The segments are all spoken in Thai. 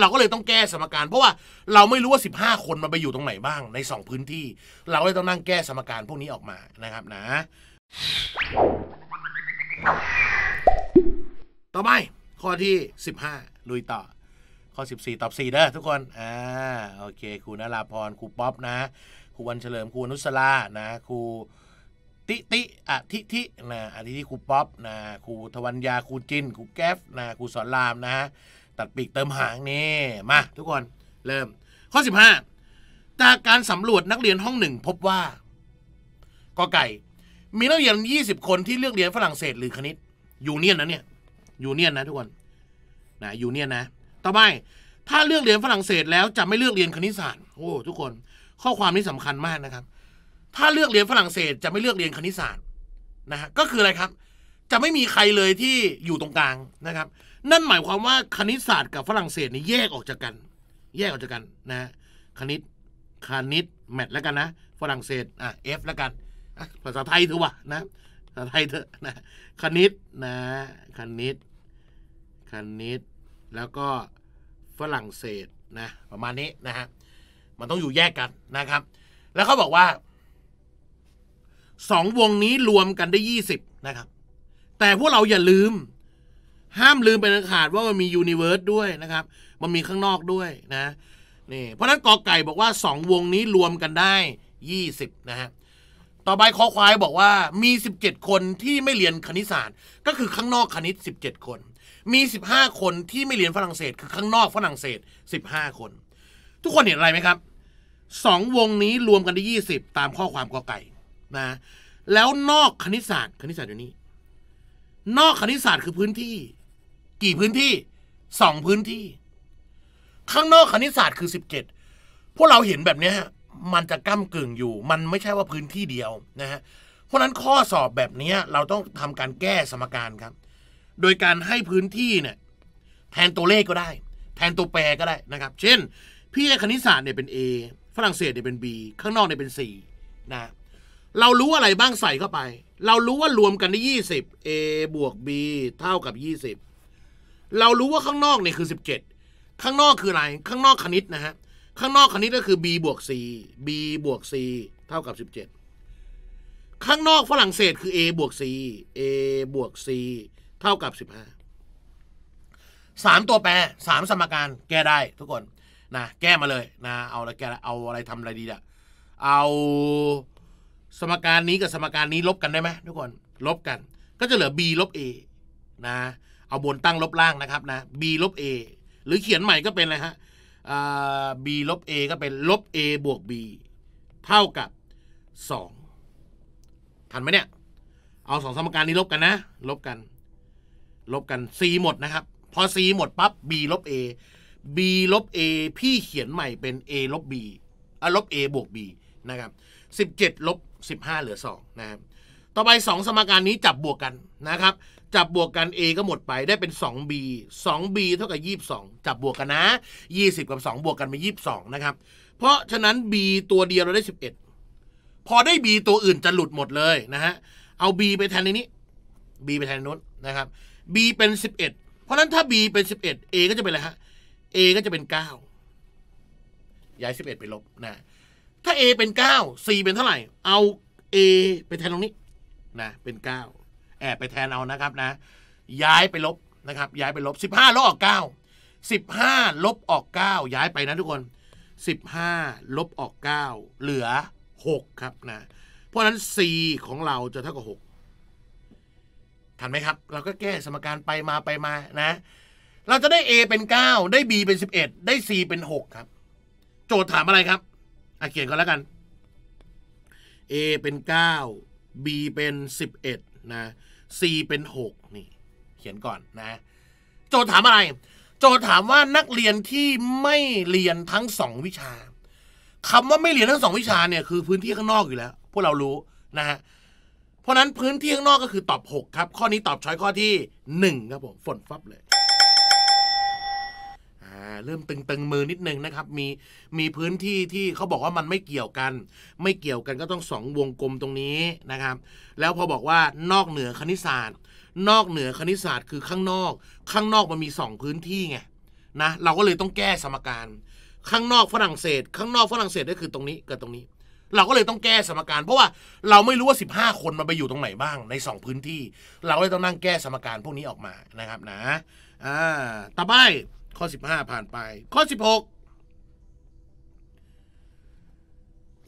เราก็เลยต้องแก้สมการเพราะว่าเราไม่รู้ว่า 15 คนมันไปอยู่ตรงไหนบ้างใน 2 พื้นที่ เราเลยต้องนั่งแก้สมการพวกนี้ออกมานะครับนะ ต่อไป ข้อที่ 15ลุยต่อ ข้อ 14 ตอบ4เด้อทุกคน อ่าโอเคครูนราพรครูป๊อปนะครูวันเฉลิมครูนุสลานะครูติติอะทิทินะอะทิทิครูป๊อปนะครูทวัญญาครูจินครูแก๊ฟนะครูสอนรามนะฮะตัดปีกเติมหางนี่มา ทุกคนเริ่ม ข้อ 15 จากการสำรวจนักเรียนห้องหนึ่ง พบว่ากอไก่ มีนักเรียน20 คนที่เลือกเรียนฝรั่งเศส หรือคณิตยูเนียนนะเนี่ยยูเนียนนะทุกคนนะยูเนียนนะต่อไปถ้าเลือกเรียนฝรั่งเศส แล้วจะไม่เลือกเรียนคณิตศาสตร์โอ้ทุกคนข้อความนี้สำคัญมากนะครับ ถ้าเลือกเรียนฝรั่งเศสจะไม่เลือกเรียนคณิตศาสตร์ นะฮะก็คืออะไรครับ จะไม่มีใครเลยที่อยู่ตรงกลางนะครับนั่นหมายความว่าคณิตศาสตร์กับฝรั่งเศสนี่แยกออกจากกัน แยกออกจากกันนะคณิตคณิตแมทแล้วกันนะฝรั่งเศสอ่ะเอฟแล้วกัน ภาษาไทยถูอป่ะนะภาษาไทยเถอะนะคณิตนะคณิต คณิต แล้วก็ฝรั่งเศสนะประมาณนี้นะฮะมันต้องอยู่แยกกันนะครับ แล้วเขาบอกว่าสองวงนี้รวมกันได้ยี่สิบนะครับ แต่พวกเราอย่าลืมห้ามลืมเป็นขาดว่ามันมียูนิเวิร์สด้วยนะครับ มันมีข้างนอกด้วยนะนี่ เพราะนั้นกอไก่บอกว่า2วงนี้รวมกันได้ 20 นะฮะต่อไปคอควายบอกว่ามี17คนที่ไม่เรียนคณิตศาสตร์ ก็คือข้างนอกคณิต17คน มี15 คนที่ไม่เรียนฝรั่งเศสคือข้างนอกฝรั่งเศส15 คน ทุกคนเห็นอะไรไหมครับสองวงนี้รวมกันได้20ตามข้อความกอไก่นะ แล้วนอกคณิตศาสตร์ คณิตศาสตร์อยู่นี่นอกคณิตศาสตร์คือพื้นที่กี่พื้นที่สองพื้นที่ ข้างนอกคณิตศาสตร์คือสิบเจ็ดพวกเราเห็นแบบนี้มันจะก้ากึ่งอยู่ มันไม่ใช่ว่าพื้นที่เดียวนะฮะ เพราะนั้นข้อสอบแบบนี้เราต้องทำการแก้สมการครับ โดยการให้พื้นที่เนี่ยแทนตัวเลขก็ได้ แทนตัวแปรก็ได้นะครับ เช่น พี่คณิตศาสตร์เนี่ยเป็น A ฝรั่งเศสเนี่ยเป็น B ข้างนอกเนี่ยเป็น C นะเรารู้อะไรบ้างใส่เข้าไป เรารู้ว่ารวมกันได้20 A บวก B เท่ากับ20เรารู้ว่าข้างนอกเนี่ยคือ 17 ข้างนอกคืออะไร ข้างนอกคณิตนะฮะข้างนอกคณิตก็คือ b บวก c b บวก c เท่ากับ 17 ข้างนอกฝรั่งเศสคือ a บวก c a บวก c เท่ากับ 15 3 ตัวแปร3สมการแก้ได้ทุกคนนะแก้มาเลยนะเอาอะไรแก้เอาอะไรทำอะไรดีอะเอา สมการนี้กับสมการนี้ลบกันได้ไหมทุกคนลบกัน ก็จะเหลือ b ลบ a นะเอาบนตั้งลบล่างนะครับนะ b ลบ a หรือเขียนใหม่ก็เป็นอะไรฮะ b ลบ a ก็เป็นลบ a บวก b เท่ากับ 2 ทันไหมเนี่ย เอาสองสมการนี้ลบกันนะ ลบกัน ลบกัน c หมดนะครับ พอ c หมดปั๊บ b ลบ a b ลบ a พี่เขียนใหม่เป็น a ลบ b อ่ะลบ a บวก b นะครับ 17 ลบ 15 เหลือ 2 นะครับต่อไป 2 สมการนี้จับบวกกันนะครับจับบวกกัน A ก็หมดไปได้เป็น 2B 2B เท่ากับ22 จับบวกกันนะ 20 กับ 2 บวกกันเป็น22 นะครับ เพราะฉะนั้น B ตัวเดียว เราได้ 11 พอได้ B ตัวอื่นจะหลุดหมดเลยนะฮะเอา B ไปแทนในนี้ B ไปแทนนู้นนะครับ B เป็น 11 เพราะนั้นถ้า B เป็น 11 A ก็จะเป็นอะไรฮะ A ก็จะเป็น9ย้าย11 ไปลบนะถ้า A เป็น 9 C เป็นเท่าไหร่ เอา A ไปแทนตรงนี้นะเป็น9แอบไปแทนเอานะครับนะ ย้ายไปลบนะครับ ย้ายไปลบ15 ลบออก 9 15ลบออก9ย้ายไปนะทุกคน 15ลบออก 9 เหลือ6ครับนะเพราะนั้น c ของเราจะเท่ากับ6ทันไหมครับ เราก็แก้สมการไปมาไปมานะ เราจะได้ a เป็น 9 ได้ b เป็น 11 ได้ c เป็น6ครับ โจทย์ถามอะไรครับอ่ะเขียนก่อนแล้วกัน a เป็น 9 B เป็น 11นะ C เป็น 6 นี่ เขียนก่อนนะโจทย์ถามอะไร โจทย์ถามว่านักเรียนที่ไม่เรียนทั้งสองวิชาคำว่าไม่เรียนทั้งสองวิชาเนี่ยคือพื้นที่ข้างนอกอยู่แล้ว พวกเรารู้นะฮะเพราะนั้นพื้นที่ข้างนอกก็คือตอบ 6 ครับ ข้อนี้ตอบช้อยข้อที่1ครับผมฝนฟับเลยเริ่มตึงๆมือนิดนึงนะครับมีมีพื้นที่ที่เขาบอกว่ามันไม่เกี่ยวกัน ไม่เกี่ยวกันก็ต้องสองวงกลมตรงนี้นะครับแล้วพอบอกว่านอกเหนือคณิตศาสตร์ นอกเหนือคณิตศาสตร์คือข้างนอก ข้างนอกมันมี 2 พื้นที่ไงนะเราก็เลยต้องแก้สมการข้างนอกฝรั่งเศส ข้างนอกฝรั่งเศสก็คือตรงนี้เกิดตรงนี้ เราก็เลยต้องแก้สมการ เพราะว่าเราไม่รู้ว่า 15 คนมันไปอยู่ตรงไหนบ้างใน 2 พื้นที่ เราเลยต้องนั่งแก้สมการพวกนี้ออกมานะครับนะอ่าต่อไปข้อ 15 ผ่านไป ข้อ 16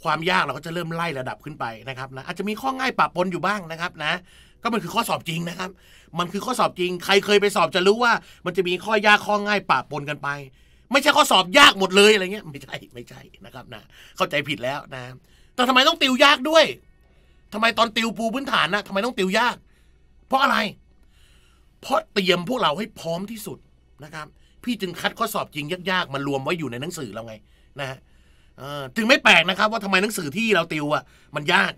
ความยากเราก็จะเริ่มไล่ระดับขึ้นไปนะครับนะอาจจะมีข้อง่ายปะปนอยู่บ้างนะครับ นะ ก็มันคือข้อสอบจริงนะครับ มันคือข้อสอบจริง ใครเคยไปสอบจะรู้ว่า มันจะมีข้อยากข้อง่ายปะปนกันไป ไม่ใช่ข้อสอบยากหมดเลยอะไรเงี้ยไม่ใช่ ไม่ใช่นะครับนะเข้าใจผิดแล้วนะแต่ทำไมต้องติวยากด้วย ทำไมตอนติวปูพื้นฐานนะทำไมต้องติวยาก เพราะอะไร เพราะเตรียมพวกเราให้พร้อมที่สุดนะครับพี่จึงคัดข้อสอบจริงยากๆมารวมไว้อยู่ในหนังสือเราไงนะฮะจึงไม่แปลกนะครับ ว่าทำไมหนังสือที่เราติวอ่ะมันยาก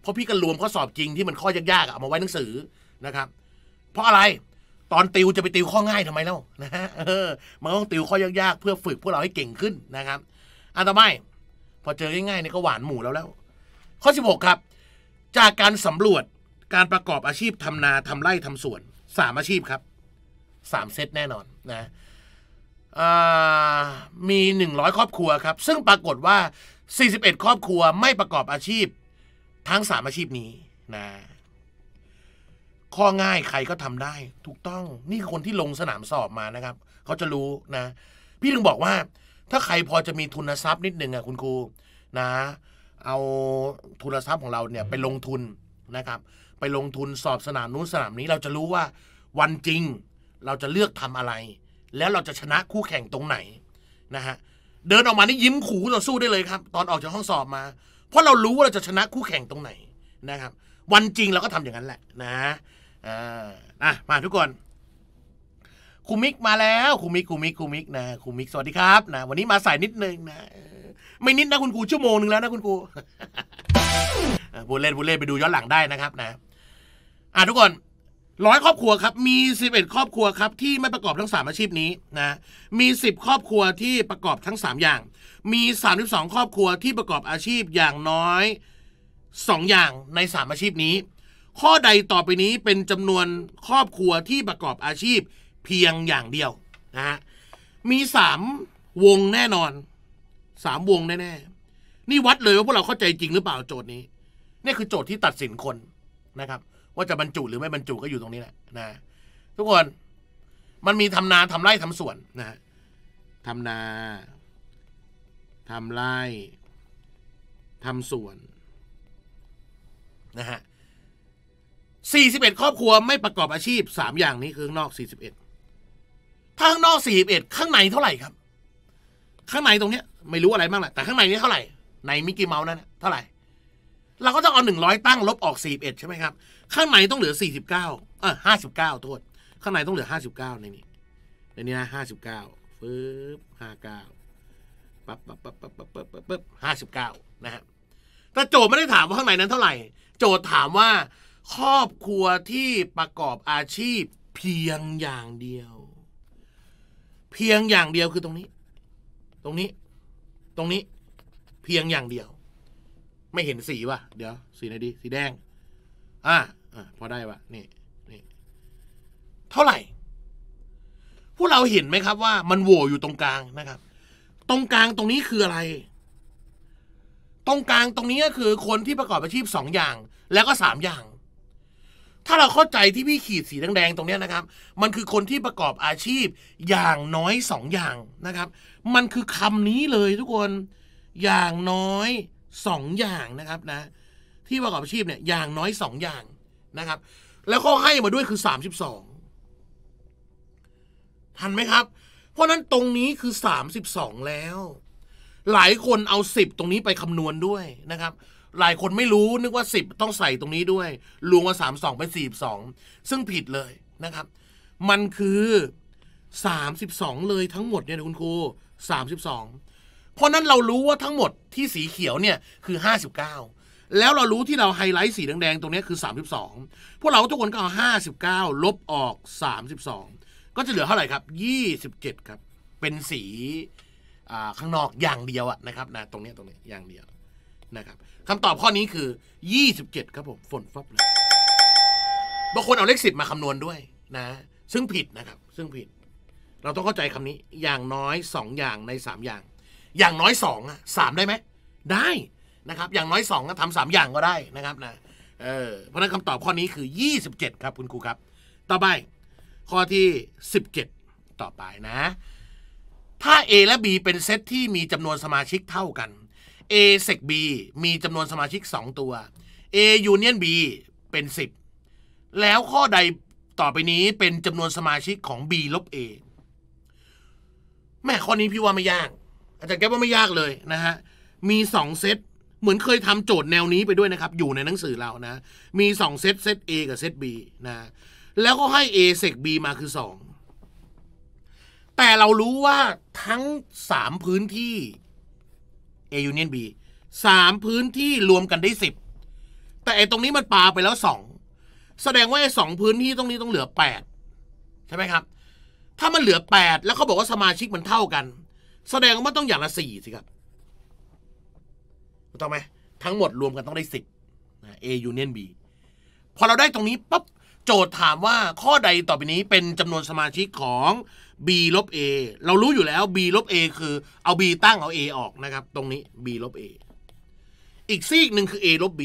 เพราะพี่ก็รวมข้อสอบจริงที่มันข้อยากๆเอามาไว้หนังสือนะครับ เพราะอะไรตอนติวจะไปติวข้อง่ายทำไม เล่านะฮะมันต้องติวข้อยากๆเพื่อฝึกพวกเราให้เก่งขึ้นนะครับอันต่อไปพอเจอง่ายๆเนี่ยก็หวานหมู่แล้วแล้วข้อ 16 ครับ จากการสำรวจการประกอบอาชีพทำนาทำไร่ทำสวน3อาชีพครับ3เซตแน่นอนนะมี 100 ครอบครัวครับ ซึ่งปรากฏว่า 41 ครอบครัวไม่ประกอบอาชีพ ทั้ง 3 อาชีพนี้นะข้อง่ายใครก็ทำได้ถูกต้องนี่คือคนที่ลงสนามสอบมานะครับเขาจะรู้นะ พี่ถึงบอกว่า ถ้าใครพอจะมีทุนทรัพย์นิดนึงอ่ะคุณครูนะ เอาทุนทรัพย์ของเราเนี่ยไปลงทุนนะครับ ไปลงทุนสอบสนามนู้นสนามนี้เราจะรู้ว่าวันจริงเราจะเลือกทำอะไรแล้วเราจะชนะคู่แข่งตรงไหนนะฮะเดินออกมานี่ยิ้มขู่ต่อสู้ได้เลยครับ ตอนออกจากห้องสอบมา เพราะเรารู้ว่าเราจะชนะคู่แข่งตรงไหนนะครับ วันจริงเราก็ทำอย่างนั้นแหละนะอ่ามาทุกคนคุมิกมาแล้วคุมิกคุมิกคุมิก นะคุมิกสวัสดีครับ นะ วันนี้มาสายนิดนึงนะไม่นิดนะคุณครู ชั่วโมงนึงแล้วนะคุณครูบูเล่นบูเล่นไปดูย้อนหลังได้นะครับ นะ อ่ะทุกคนร้อยครอบครัวครับ มี 11 ครอบครัวครับ ที่ไม่ประกอบทั้ง 3 อาชีพนี้นะ มี 10 ครอบครัวที่ประกอบทั้ง3อย่าง มี32 ครอบครัวที่ประกอบอาชีพอย่างน้อย 2 อย่างใน 3 อาชีพนี้ ข้อใดต่อไปนี้เป็นจำนวนครอบครัวที่ประกอบอาชีพเพียงอย่างเดียวนะมีมี 3 วงแน่นอน 3 วงแน่ๆนี่วัดเลยว่าพวกเราเข้าใจจริงหรือเปล่า โจทย์นี้ นี่คือโจทย์ที่ตัดสินคนนะครับว่าจะบรรจุหรือไม่บรรจุก็อยู่ตรงนี้แหละนะ ทุกคนมันมีทำนาทำไร่ทำสวนนะทำนาทำไร่ทำสวนนะฮะสี่สิบเอ็ดครอบครัวไม่ประกอบอาชีพสามอย่างนี้ คือข้างนอกสี่สิบเอ็ดถ้าข้างนอกสี่สิบเอ็ดข้างในเท่าไหร่ครับ ข้างในตรงเนี้ยไม่รู้อะไรบ้างแหละแต่ข้างในนี้เท่าไหร่ในมิกกี้เมาส์นั่นเท่าไหร่เราก็ต้องเอาหนึ่งร้อยตั้งลบออกสี่เอ็ดใช่ไหมครับข้างในต้องเหลือสี่สิบเก้าเออห้าสิบเก้าโทษข้างในต้องเหลือห้าสิบเก้าในนี้ในนี้นะห้าสิบเก้าปึ๊บห้าเก้าปั๊บปั๊บปั๊บปั๊บปั๊บปั๊บปั๊บปั๊บห้าสิบเก้านะฮะแต่โจทย์ไม่ได้ถามว่าข้างในนั้นเท่าไหร่โจทย์ถามว่า ครอบครัวที่ประกอบอาชีพเพียงอย่างเดียว เพียงอย่างเดียวคือตรงนี้ ตรงนี้ ตรงนี้ เพียงอย่างเดียวไม่เห็นสีวะเดี๋ยว สีไหนดี สีแดงอ่าพอได้วะนี่นี่ เท่าไหร่พวกเราเห็นไหมครับว่า มันโหวอยู่ตรงกลางนะครับ ตรงกลางตรงนี้คืออะไร ตรงกลางตรงนี้ก็คือคนที่ประกอบอาชีพสองอย่าง แล้วก็สามอย่าง ถ้าเราเข้าใจที่พี่ขีดสีแดงๆตรงนี้นะครับ มันคือคนที่ประกอบอาชีพอย่างน้อยสองอย่างนะครับ มันคือคำนี้เลยทุกคนอย่างน้อยสองอย่างนะครับนะ ที่ประกอบอาชีพเนี่ยอย่างน้อยสองอย่างนะครับ แล้วข้อให้มาด้วยคือสสสามิบองทันไหมครับ เพราะนั้นตรงนี้คือสสสามิบองแล้ว หลายคนเอาสิบตรงนี้ไปคำนวณด้วยนะครับ หลายคนไม่รู้นึกว่าสิบต้องใส่ตรงนี้ด้วยรวมมาองเป็นองซึ่งผิดเลยนะครับ มันคือสสสามิบองเลยทั้งหมดเนี่ยคุณครูสสสามิบองเพราะนั้นเรารู้ว่าทั้งหมดที่สีเขียวเนี่ยคือ 59 แล้วเรารู้ที่เราไฮไลท์สีแดงๆตรงนี้คือ 32 พวกเราทุกคนก็เอา59ลบออก32ก็จะเหลือเท่าไหร่ครับ27ครับ เป็นสีข้างนอกอย่างเดียวนะครับนะตรงนี้ตรงนี้อย่างเดียวนะครับคำตอบข้อนี้คือ27ครับผมฝนฟับเลยบางคนเอาเลขสิบมาคำนวณด้วยนะ ซึ่งผิดนะครับ ซึ่งผิด เราต้องเข้าใจคำนี้อย่างน้อย2อย่างใน3อย่างอย่างน้อยสองสามได้ไหมได้นะครับอย่างน้อยสองก็ทำสามอย่างก็ได้นะครับนะเออเพราะนั้นคำตอบข้อนี้คือ 27 ครับคุณครูครับ ต่อไป ข้อที่ 17 ต่อไปนะ ถ้า A และ B เป็นเซตที่มีจำนวนสมาชิกเท่ากัน A เซก B มีจำนวนสมาชิก 2 ตัว A Union B เป็น 10 แล้วข้อใดต่อไปนี้เป็นจำนวนสมาชิกของ B ลบ A แม่ข้อนี้พี่ว่าไม่ยากาจารย์แก้วว่าไม่ยากเลยนะฮะ มี2เซต เหมือนเคยทำโจทย์แนวนี้ไปด้วยนะครับ อยู่ในหนังสือเรานะ มี 2 เซตเซต A กับเซต B นะ แล้วก็ให้ A เซก B มาคือ 2 แต่เรารู้ว่าทั้ง 3 พื้นที่ A union B 3 พื้นที่รวมกันได้ 10 แต่ไอ้ตรงนี้มันปาไปแล้ว 2 แสดงว่าไอ้สองพื้นที่ตรงนี้ต้องเหลือ 8 ใช่ไหมครับ ถ้ามันเหลือ 8 แล้วเขาบอกว่าสมาชิกมันเท่ากันแสดงว่าต้องอย่างละสี่สิครับต้องไหม ทั้งหมดรวมกันต้องได้สิบนะ A union B พอเราได้ตรงนี้ปั๊บโจทย์ถามว่า ข้อใดต่อไปนี้เป็นจำนวนสมาชิกของ b ลบ a เรารู้อยู่แล้ว b ลบ a คือเอา b ตั้งเอา a ออกนะครับ ตรงนี้ b ลบ a อีกซีกหนึ่งคือ a ลบ b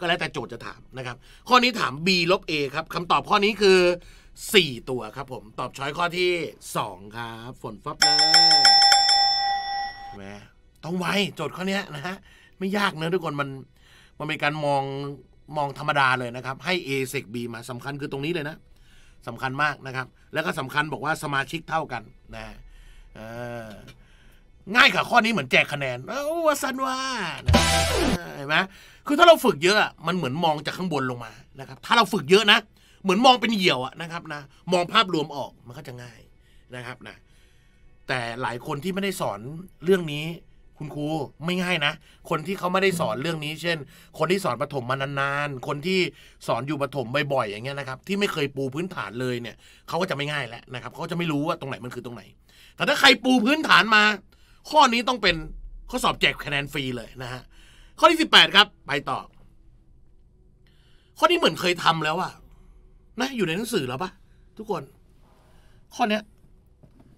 ก็แล้วแต่โจทย์จะถามนะครับ ข้อนี้ถาม b ลบ a ครับคำตอบข้อนี้คือ4 ตัวครับผมตอบช้อยข้อที่ 2 ครับ ฝนฟับเลยแหมต้องไวโจทย์ข้อนี้นะฮะ ไม่ยากเนะทุกคนมันมันเป็นการมองมองธรรมดาเลยนะครับ ให้ A เซกบมาสำคัญคือตรงนี้เลยนะสำคัญมากนะครับ แล้วก็สำคัญบอกว่าสมาชิกเท่ากันนะง่ายค่ะข้อนี้เหมือนแจกคะแนนโอ้วสันว่าเห็นไหมคือถ้าเราฝึกเยอะมันเหมือนมองจากข้างบนลงมานะครับถ้าเราฝึกเยอะนะเหมือนมองเป็นเหี่ยวอะนะครับนะมองภาพรวมออกมันก็จะง่ายนะครับนะแต่หลายคนที่ไม่ได้สอนเรื่องนี้ คุณครูไม่ง่ายนะ คนที่เขาไม่ได้สอนเรื่องนี้ เช่น คนที่สอนปฐมมานานๆ คนที่สอนอยู่ปฐมบ่อยๆอย่างเงี้ยนะครับที่ไม่เคยปูพื้นฐานเลยเนี่ยเขาก็จะไม่ง่ายแล้วนะครับเขาจะไม่รู้ว่าตรงไหนมันคือตรงไหนแต่ถ้าใครปูพื้นฐานมา ข้อนี้ต้องเป็นข้อสอบแจกคะแนนฟรีเลยนะฮะข้อที่สิบแปดครับไปต่อข้อนี้เหมือนเคยทำแล้วอะนะอยู่ในหนังสือแล้วปะทุกคน ข้อเนี้ย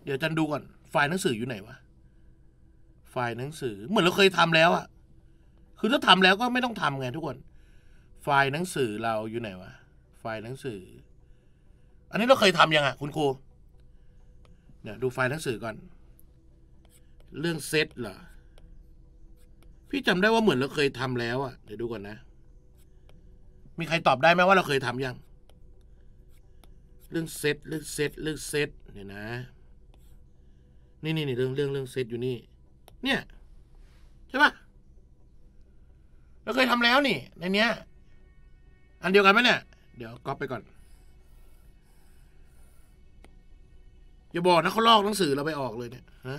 เดี๋ยวจันดูก่อนไฟล์หนังสืออยู่ไหนวะไฟล์หนังสือ เหมือนเราเคยทำแล้วอะคือถ้าทำแล้วก็ไม่ต้องทำไงทุกคน ไฟล์หนังสือเราอยู่ไหนวะไฟล์หนังสือ อันนี้เราเคยทํำยังอะคุณครูเดี๋ยวดูไฟล์หนังสือก่อน เรื่องเซตเหรอพี่จำได้ว่าเหมือนเราเคยทำแล้วอะเดี๋ยวดูก่อนนะ มีใครตอบได้ไหมว่าเราเคยทํำยังเรื่องเซตเรื่องเซตเรื่องเซตเนี่ยนะนี่นี่นี่เรื่องเรื่องเรื่องเซตอยู่นี่ เนี่ยใช่ปะเราเคยทำแล้วนี่ในเนี้ย อันเดียวกันไหมเนี่ยเดี๋ยวก๊อปไปก่อน อย่าบอกนะเขาลอกหนังสือเราไปออกเลยเนี่ยฮะ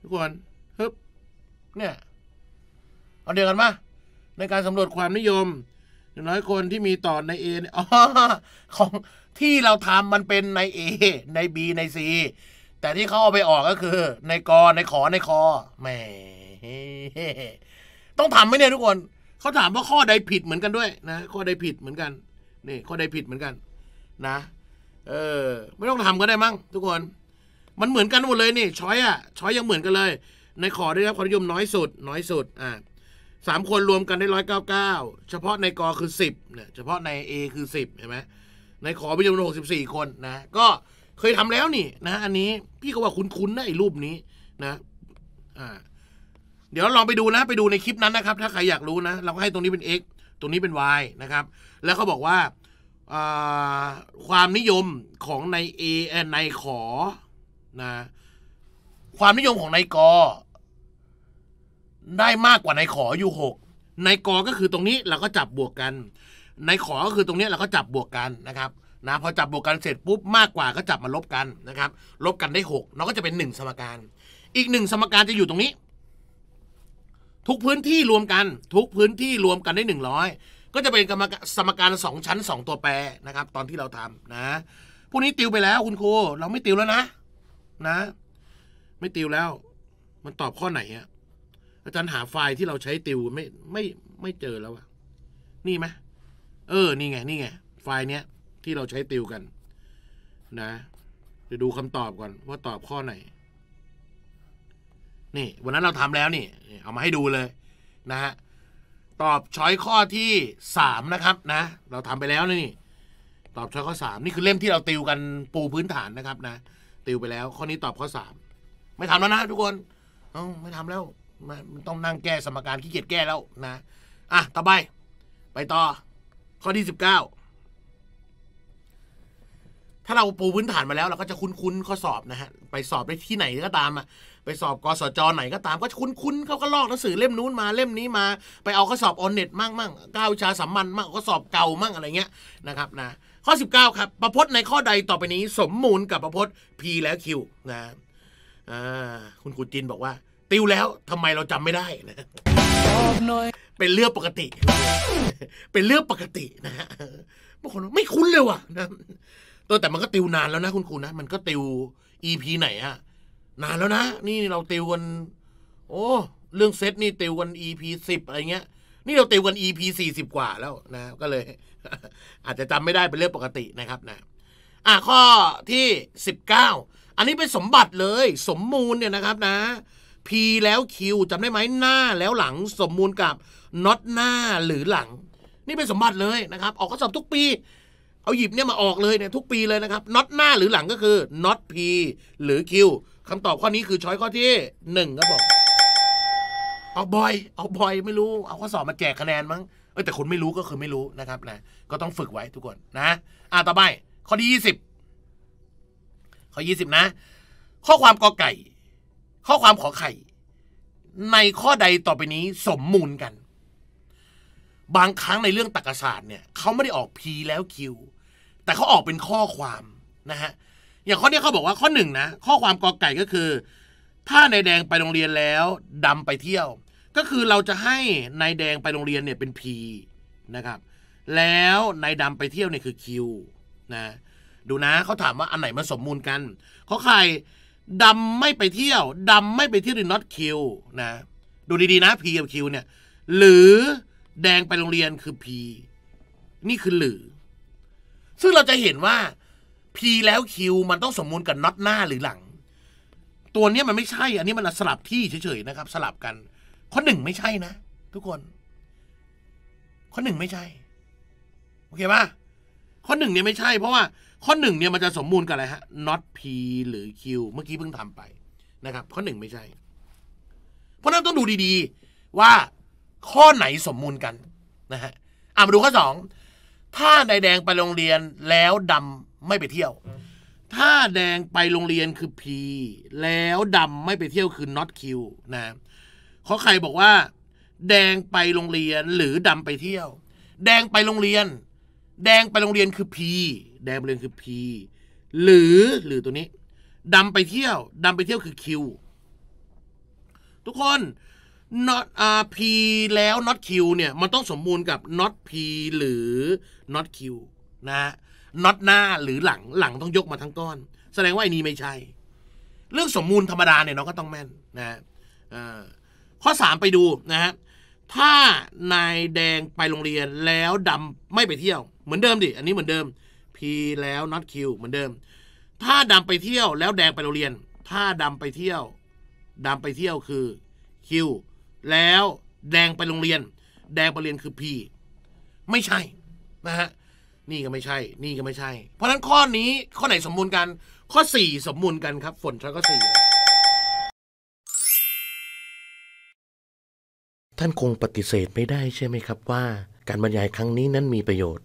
ทุกคนฮึบเนี่ยเอาเดียวกันปะในการสำรวจความนิยมอย่างน้อยคนที่มีต่อในเอ๋อของที่เราทำมันเป็นใน A ใน B ใน C แต่ที่เขาเอาไปออกก็คือ ในกอในขอในคอแหมต้องทำไหมเนี่ยทุกคนเขาถามว่าข้อใดผิดเหมือนกันด้วย นะข้อใดผิดเหมือนกันนี่ข้อใดผิดเหมือนกัน นะ เออไม่ต้องทำก็ได้มั้งทุกคน มันเหมือนกันหมดเลยนี่ช้อยอะช้อยยังเหมือนกันเลย ในขอได้รับความนิยมน้อยสุด น้อยสุดอ่าสามคนรวมกันได้ร้อยเก้าเก้าเฉพาะในกอคือสิบเนี่ย เฉพาะใน A คือสิบเห็นไหมในขอมีจำนวนหกสิบสี่คนนะ ก็เคยทำแล้วนี่นะ อันนี้ พี่ก็ว่าคุ้นๆนะไอ้รูปนี้นะอ่าเดี๋ยวลองไปดูนะ ไปดูในคลิปนั้นนะครับ ถ้าใครอยากรู้นะ เราก็ให้ตรงนี้เป็น x ตรงนี้เป็น y นะครับ แล้วเขาบอกว่าความนิยมของใน A ในขอนะ ความนิยมของในกอได้มากกว่าในขออยู่หกในกอก็คือตรงนี้เราก็จับบวกกัน ในขอก็คือตรงนี้เราก็จับบวกกันนะครับนะพอจับบวกกันเสร็จปุ๊บมากกว่าก็จับมาลบกันนะครับ ลบกันได้6เราก็จะเป็น 1 สมการ อีกหนึ่งสมการจะอยู่ตรงนี้ ทุกพื้นที่รวมกัน ทุกพื้นที่รวมกันได้100ก็จะเป็นสมการ2ชั้น 2 ตัวแปรนะครับ ตอนที่เราทำนะพวกนี้ติวไปแล้ว คุณครูเราไม่ติวแล้วนะ นะ ไม่ติวแล้ว มันตอบข้อไหนอะอาจารย์หาไฟล์ที่เราใช้ติวไม่ ไม่ไม่เจอแล้วอะนี่ไหมเออ นี่ไง นี่ไง ไฟล์เนี้ย ที่เราใช้ติวกัน นะ เดี๋ยวดูคำตอบก่อน ว่าตอบข้อไหน นี่วันนั้นเราทำแล้ว นี่เอามาให้ดูเลย นะฮะตอบช้อยข้อที่สามนะครับ นะ เราทำไปแล้วนี่ ตอบช้อยข้อสามนี่คือเล่มที่เราติวกันปูพื้นฐานนะครับ นะติวไปแล้ว ข้อนี้ตอบข้อสามไม่ทำแล้วนะทุกคนอ๋อไม่ทาแล้วมันต้องนั่งแก้สมการขี้เกียจแก้แล้วนะ อ่ะ ต่อไป ไปต่อ ข้อที่สิบเก้าถ้าเราปูพื้นฐานมาแล้วเราก็จะคุ้นๆ ข้อสอบนะฮะ ไปสอบได้ที่ไหนก็ตามอ่ะ ไปสอบกสจไหนก็ตาม ก็คุ้นๆเขาก็ลอกหนังสือเล่มนู้นมาเล่มนี้มา ไปเอาข้อสอบออนเน็ตมั่งมั่งก้าวชาสัมมันมั่งข้อสอบเก่ามั่งอะไรเงี้ยนะครับนะ ข้อ 19 ครับ ประพจน์ในข้อใดต่อไปนี้ สมมูลกับประพจน์ P และ Q นะ อ่า คุณครูจินบอกว่าติวแล้วทำไมเราจำไม่ได้นะ เป็นเรื่องปกติ เป็นเรื่องปกตินะบางคนไม่คุ้นเลยว่ะนะตัวแต่มันก็ติวนานแล้วนะ คุณครูนะมันก็ติวอีพีไหนอะนานแล้วนะนี่เราติวกัน โอ้เรื่องเซตนี่ติวกันอีพีสิบอะไรเงี้ย นี่เราติวกันอีพีสี่สิบกว่าแล้วนะ ก็เลย อาจจะจำไม่ได้เป็นเรื่องปกตินะครับนะ อ่ะข้อที่สิบเก้าอันนี้เป็นสมบัติเลย สมมูลเนี่ยนะครับนะ P แล้ว Q จำได้ไหมหน้าแล้วหลังสมมูลกับน็อตหน้าหรือหลัง นี่เป็นสมบัติเลยนะครับ ออกข้อสอบทุกปี เอาหยิบเนี่ยมาออกเลยเนี่ยทุกปีเลยนะครับน็อตหน้าหรือหลังก็คือน็อต P หรือ Q คำตอบข้อนี้คือช้อยข้อที่หนึ่งครับผมเอาบอย เอาบอยไม่รู้ เอาข้อสอบมาแจกคะแนนมั้ง เออแต่คนไม่รู้ก็คือไม่รู้นะครับนะก็ต้องฝึกไว้ทุกคนนะ อ่ะต่อไปข้อที่ยี่สิบข้อยี่สิบนะ ข้อความกอไก่ข้อความขอไข่ ในข้อใดต่อไปนี้สมมูลกัน บางครั้งในเรื่องตรรกศาสตร์เนี่ยเขาไม่ได้ออกพีแล้วคิวแต่เขาออกเป็นข้อความนะฮะอย่างข้อนี้เขาบอกว่าข้อหนึ่งนะข้อความกอไก่ก็คือ ถ้านายแดงไปโรงเรียนแล้วดำไปเที่ยว ก็คือเราจะให้นายแดงไปโรงเรียนเนี่ยเป็นพีนะครับแล้วนายดำไปเที่ยวเนี่ยคือคิวนะดูนะเขาถามว่าอันไหนมันสมมูลกัน ข้อไข่ดำไม่ไปเที่ยวดำไม่ไปเที่ยวรินนอตคิวนะดูดีๆ นะ P กับ Q เนี่ย หรือแดงไปโรงเรียนคือ P นี่คือหรือ ซึ่งเราจะเห็นว่า P แล้ว Q มันต้องสมมูลกับน็อตหน้าหรือหลัง ตัวนี้มันไม่ใช่ อันนี้มันสลับที่เฉยๆนะครับสลับกันข้อหนึ่งไม่ใช่นะทุกคนข้อหนึ่งไม่ใช่โอเคปะข้อหนึ่งเนี่ยไม่ใช่เพราะว่าข้อหนึ่งเนี่ยมันจะสมมูลกับอะไรฮะ not p หรือ q เมื่อกี้เพิ่งทำไปนะครับ ข้อหนึ่งไม่ใช่ เพราะนั้นต้องดูดีๆว่าข้อไหนสมมูลกันนะฮะ อ่ะมาดูข้อสองถ้านายแดงไปโรงเรียนแล้วดำไม่ไปเที่ยว ถ้าแดงไปโรงเรียนคือ p แล้วดำไม่ไปเที่ยวคือ not q นะข้อใครบอกว่า แดงไปโรงเรียนหรือดำไปเที่ยว แดงไปโรงเรียน แดงไปโรงเรียนคือ p แดงไปเรียนคือ P หรือ หรือตัวนี้ดำไปเที่ยว ดำไปเที่ยวคือ Q ทุกคน not uh, p แล้ว not q เนี่ย มันต้องสมบูรณ์กับ not p หรือ not q นะ not หน้าหรือหลัง หลังต้องยกมาทั้งก้อน แสดงว่าไอ้นี้ไม่ใช่ เรื่องสมมูลธรรมดาเนี่ยน้องก็ต้องแม่นนะข้อ 3 ไปดูนะฮะ ถ้านายแดงไปโรงเรียนแล้วดำไม่ไปเที่ยว เหมือนเดิมดิ อันนี้เหมือนเดิมพีแล้วน็อตคิวเหมือนเดิม ถ้าดำไปเที่ยวแล้วแดงไปโรงเรียน ถ้าดำไปเที่ยวดำไปเที่ยวคือคิวแล้วแดงไปโรงเรียน แดงไปเรียนคือพีไม่ใช่ นะฮะ นี่ก็ไม่ใช่ นี่ก็ไม่ใช่ เพราะนั้นข้อนี้ข้อไหนสมมูรณ์กันข้อสี่สมมูรณ์กันครับฝนใช้ข้อสี่ท่านคงปฏิเสธไม่ได้ใช่ไหมครับว่า การบรรยายครั้งนี้นั้นมีประโยชน์